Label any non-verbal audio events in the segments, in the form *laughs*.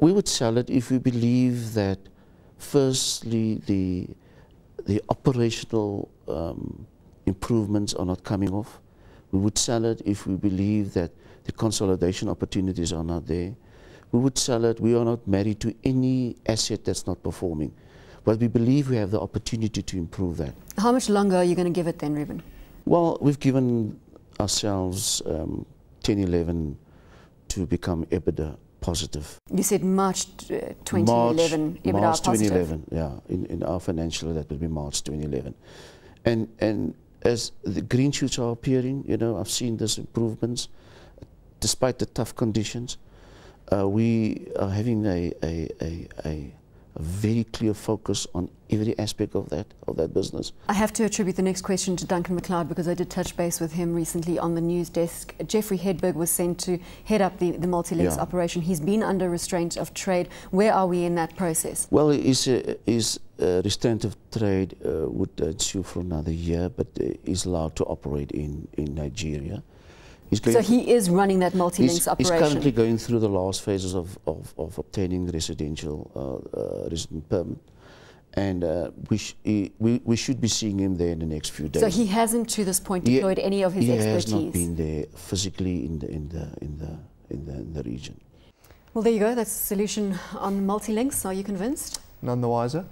We would sell it if we believe that, firstly, the, the operational um, improvements are not coming off. We would sell it if we believe that the consolidation opportunities are not there. We would sell it. We are not married to any asset that's not performing. But we believe we have the opportunity to improve that. How much longer are you going to give it then, Ruben? Well, we've given ourselves um, 10, 11 to become EBITDA positive. You said March uh, 2011, March, March 2011, yeah. In, in our financial, that will be March 2011. And, and as the green shoots are appearing, you know, I've seen these improvements despite the tough conditions. Uh, we are having a, a, a, a a very clear focus on every aspect of that of that business. I have to attribute the next question to Duncan McLeod because I did touch base with him recently on the news desk. Jeffrey Hedberg was sent to head up the, the multi-legs yeah. operation. He's been under restraint of trade. Where are we in that process? Well, his, uh, his uh, restraint of trade uh, would ensue for another year, but uh, allowed to operate in, in Nigeria so he is running that multi-links operation? He's currently going through the last phases of, of, of obtaining the residential uh, uh, resident permit. And uh, we, sh he, we, we should be seeing him there in the next few days. So he hasn't to this point deployed he, any of his he expertise? He has not been there physically in the, in the, in the, in the, in the region. Well, there you go. That's the solution on multi-links. Are you convinced? None the wiser.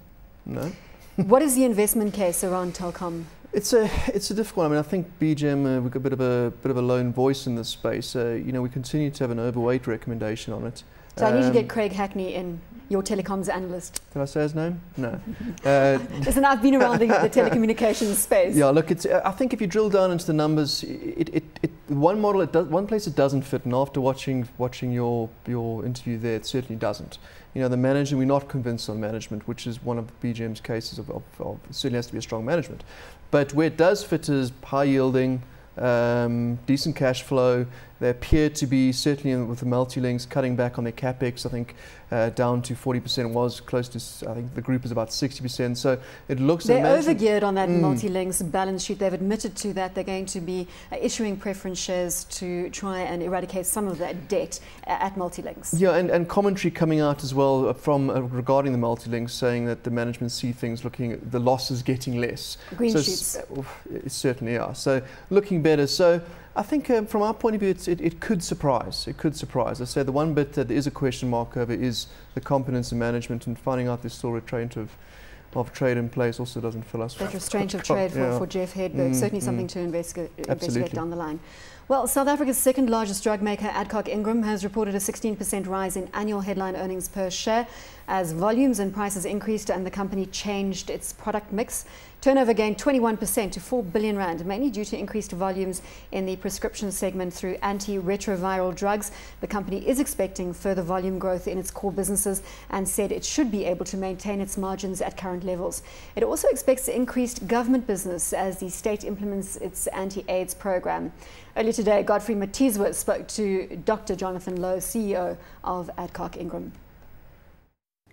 No. what is the investment case around Telcom? It's a it's a difficult one. I mean, I think BGM uh, we've got a bit of a bit of a lone voice in this space. Uh, you know, we continue to have an overweight recommendation on it. So um, I need to get um, Craig Hackney in, your telecoms analyst. Can I say his name? No. *laughs* uh, Listen, I've been around the, the *laughs* telecommunications space. Yeah, look, it's, uh, I think if you drill down into the numbers, it, it, it one model, it does, one place it doesn't fit, and after watching, watching your, your interview there, it certainly doesn't. You know, the manager, we're not convinced on management, which is one of BGM's cases of, of, of certainly has to be a strong management. But where it does fit is high yielding, um, decent cash flow, they appear to be, certainly with the multi-links, cutting back on their capex. I think uh, down to 40% was close to, I think the group is about 60%. So it looks They're overgeared on that mm. multi-links balance sheet. They've admitted to that. They're going to be uh, issuing preference shares to try and eradicate some of that debt uh, at multi-links. Yeah, and, and commentary coming out as well uh, from uh, regarding the multi-links saying that the management see things looking, at the losses getting less. Green so sheets. Uh, certainly are. So looking better. So I think um, from our point of view, it, it could surprise. It could surprise. I say the one bit that there is a question mark over is the competence and management and finding out there's still restraint of, of trade in place also doesn't fill us. That restraint of trade for, yeah. for Jeff Hedberg, mm, certainly mm, something to investigate down the line. Well, South Africa's second largest drug maker, Adcock Ingram, has reported a 16% rise in annual headline earnings per share as volumes and prices increased and the company changed its product mix. Turnover gained 21% to 4 billion rand, mainly due to increased volumes in the prescription segment through antiretroviral drugs. The company is expecting further volume growth in its core businesses and said it should be able to maintain its margins at current levels. It also expects increased government business as the state implements its anti-AIDS program. Earlier today, Godfrey Matizwa spoke to Dr. Jonathan Lowe, CEO of Adcock Ingram.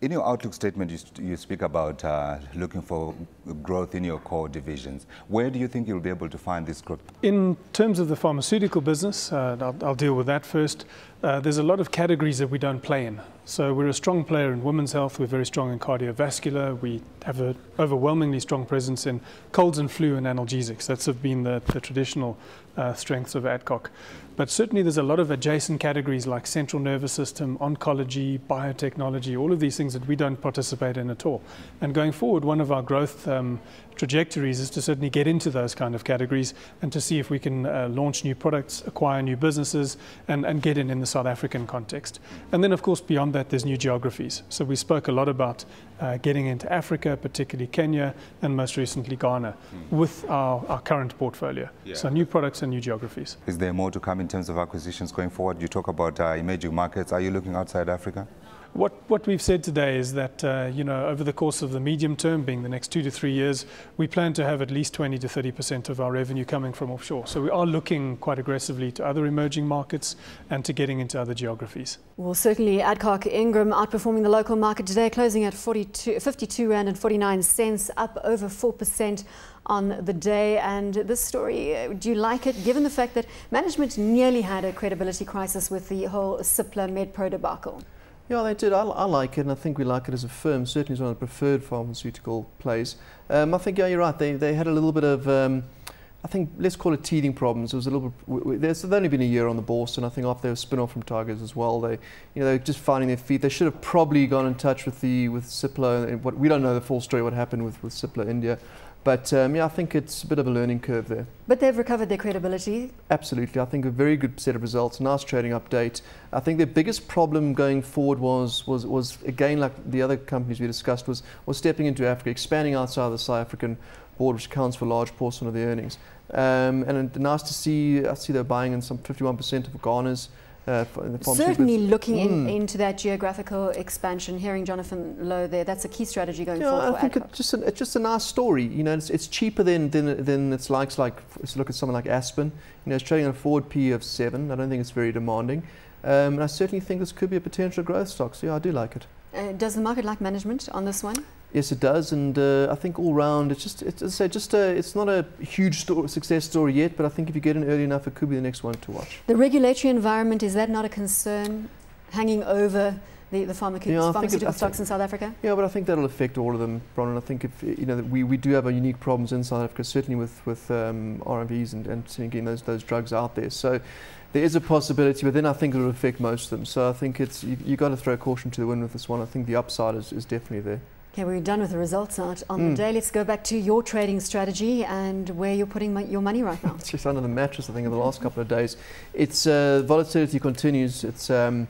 In your outlook statement, you, you speak about uh, looking for growth in your core divisions. Where do you think you'll be able to find this growth? In terms of the pharmaceutical business, uh, I'll, I'll, deal with that first. Uh, there's a lot of categories that we don't play in. So we're a strong player in women's health. We're very strong in cardiovascular. We have an overwhelmingly strong presence in colds and flu and analgesics. That's have been the, the traditional uh, strengths of Adcock. But certainly there's a lot of adjacent categories like central nervous system, oncology, biotechnology, all of these things that we don't participate in at all. And going forward, one of our growth um, trajectories is to certainly get into those kind of categories and to see if we can uh, launch new products, acquire new businesses, and, and get in in the South African context. And then, of course, beyond that, that, there's new geographies. So we spoke a lot about uh, getting into Africa, particularly Kenya, and most recently Ghana, hmm. with our, our, current portfolio. Yeah. So new products and new geographies. Is there more to come in terms of acquisitions going forward? You talk about uh, emerging markets. Are you looking outside Africa? What, what we've said today is that, uh, you know, over the course of the medium term, being the next two to three years, we plan to have at least 20 to 30% of our revenue coming from offshore. So we are looking quite aggressively to other emerging markets and to getting into other geographies. Well, certainly Adcock Ingram outperforming the local market today, closing at 42, 52 Rand and 49 cents, up over 4% on the day. And this story, uh, do you like it, given the fact that management nearly had a credibility crisis with the whole Cipla MedPro debacle? Yeah, they did. I, I, like it, and I think we like it as a firm. Certainly, it's one of the preferred pharmaceutical plays. Um, I think, yeah, you're right. They, they had a little bit of, um, I think, let's call it teething problems. It was a little bit. There's only been a year on the bourse, and I think after were spin-off from Tigers as well, they, you know, they're just finding their feet. They should have probably gone in touch with the with Cipla. And what we don't know the full story of what happened with with Cipla India. But um, yeah, I think it's a bit of a learning curve there. But they've recovered their credibility. Absolutely. I think a very good set of results, nice trading update. I think their biggest problem going forward was, was, was again, like the other companies we discussed, was, was stepping into Africa, expanding outside of the South African board, which accounts for a large portion of the earnings. Um, and nice to see, I see they're buying in some 51% of Ghana's uh, Certainly looking mm. in, hmm. into that geographical expansion, hearing Jonathan Lowe there, that's a key strategy going yeah, forward. I think it's just, a, it's just a nice story. You know, it's, it's cheaper than, than, than it's likes like, let's look at someone like Aspen. You know, it's trading at a forward P of seven. I don't think it's very demanding. Um, and I certainly think this could be a potential growth stock, so yeah, I do like it. Uh, does the market like management on this one? Yes, it does, and uh, I think all round, it's just, it's, as I say, just a, uh, it's not a huge success story yet, but I think if you get in early enough, it could be the next one to watch. The regulatory environment, is that not a concern hanging over the, the yeah, pharmaceutical it, stocks in South Africa? Yeah, but I think that'll affect all of them, Bronwyn. I think if, you know, we, we do have our unique problems in South Africa, certainly with, with um, RMVs and, and getting those, those drugs out there. So there is a possibility, but then I think it'll affect most of them. So I think it's, you, you've got to throw caution to the wind with this one. I think the upside is, is definitely there. Okay, we're done with the results out on mm. the hmm. day. Let's go back to your trading strategy and where you're putting your money right now. it's *laughs* just under the mattress, I think, in the last couple of days. It's uh, volatility continues. It's um,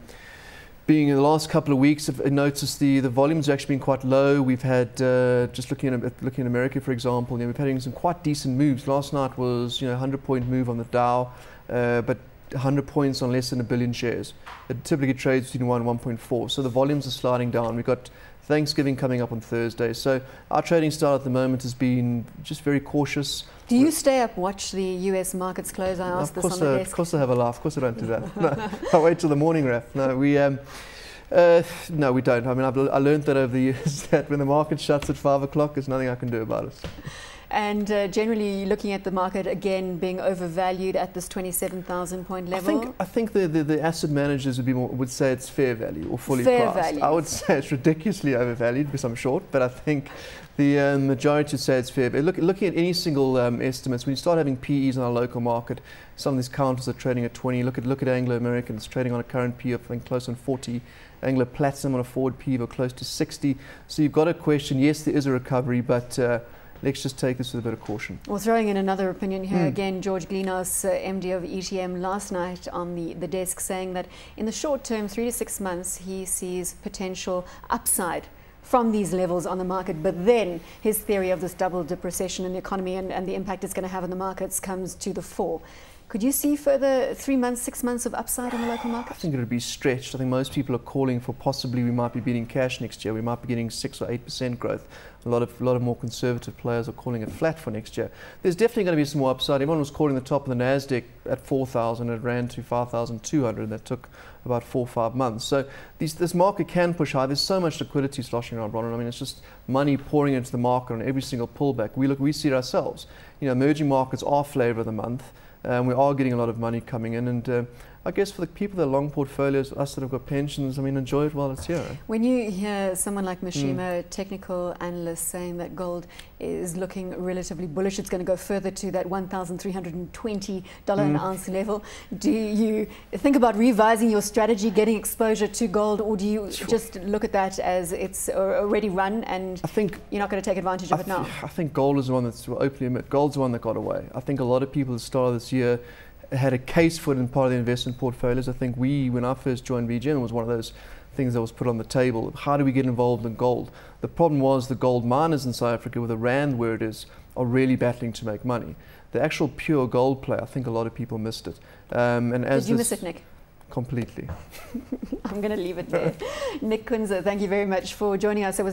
being in the last couple of weeks, I've noticed the, the volumes have actually been quite low. We've had, uh, just looking at, looking at America, for example, you know, we've had some quite decent moves. Last night was, you know, 100-point move on the Dow, uh, but 100 points on less than a billion shares. It typically trades between 1 and 1.4. So the volumes are sliding down. We've got Thanksgiving coming up on Thursday. So our trading style at the moment has been just very cautious. Do you stay up, watch the US markets close? I asked this on the I, uh, desk. Of course I have a laugh. Of course I don't do that. no, *laughs* *laughs* I wait till the morning wrap. No, we... Um, uh, no, we don't. I mean, I've, I learned that over the years *laughs* that when the market shuts at five o'clock, there's nothing I can do about it and uh, generally looking at the market again being overvalued at this 27,000 point level? I think, I think the, the, the, asset managers would, be more, would say it's fair value or fully fair priced. Value. I would *laughs* say it's ridiculously overvalued because I'm short, but I think the uh, majority say it's fair. But look, looking at any single um, estimates, when you start having PEs in our local market, some of these counters are trading at 20. Look at look at Anglo American; it's trading on a current PE of I think close on 40. Anglo Platinum on a forward PE of close to 60. So you've got a question. Yes, there is a recovery, but uh, let's just take this with a bit of caution. Well, throwing in another opinion here mm. again, George Glinos, uh, MD of ETM, last night on the, the desk saying that in the short term, three to six months, he sees potential upside from these levels on the market. But then his theory of this double dip recession in the economy and, and the impact it's going to have on the markets comes to the fore. Could you see further three months, six months of upside in the local market? I think it would be stretched. I think most people are calling for possibly we might be beating cash next year. We might be getting six or eight percent growth. A lot of, lot of more conservative players are calling it flat for next year. There's definitely going to be some more upside. Everyone was calling the top of the NASDAQ at 4,000. It ran to 5,200. That took about four or five months. So these, this market can push high. There's so much liquidity sloshing around, I mean, it's just money pouring into the market on every single pullback. We look, we see it ourselves. You know, emerging markets are flavor of the month. Um, we are getting a lot of money coming in, and uh, I guess for the people that are long portfolios, us that have got pensions, I mean, enjoy it while it's here. When you hear someone like Mishima, hmm. mm. technical analyst, saying that gold is looking relatively bullish, it's going to go further to that $1,320 mm. an hmm. ounce level, do you think about revising your strategy, getting exposure to gold, or do you sure. just look at that as it's already run and I think you're not going to take advantage I of it now? I think gold is the one that's openly admit, gold's the one that got away. I think a lot of people at the start of this year had a case for it in part of the investment portfolios. I think we, when I first joined VGen, was one of those things that was put on the table. How do we get involved in gold? The problem was the gold miners in South Africa, with the rand where it is, are really battling to make money. The actual pure gold play, I think a lot of people missed it. Um, and as Did you miss it, Nick? Completely. *laughs* I'm going to leave it there. Nick Kunze, thank you very much for joining us. It was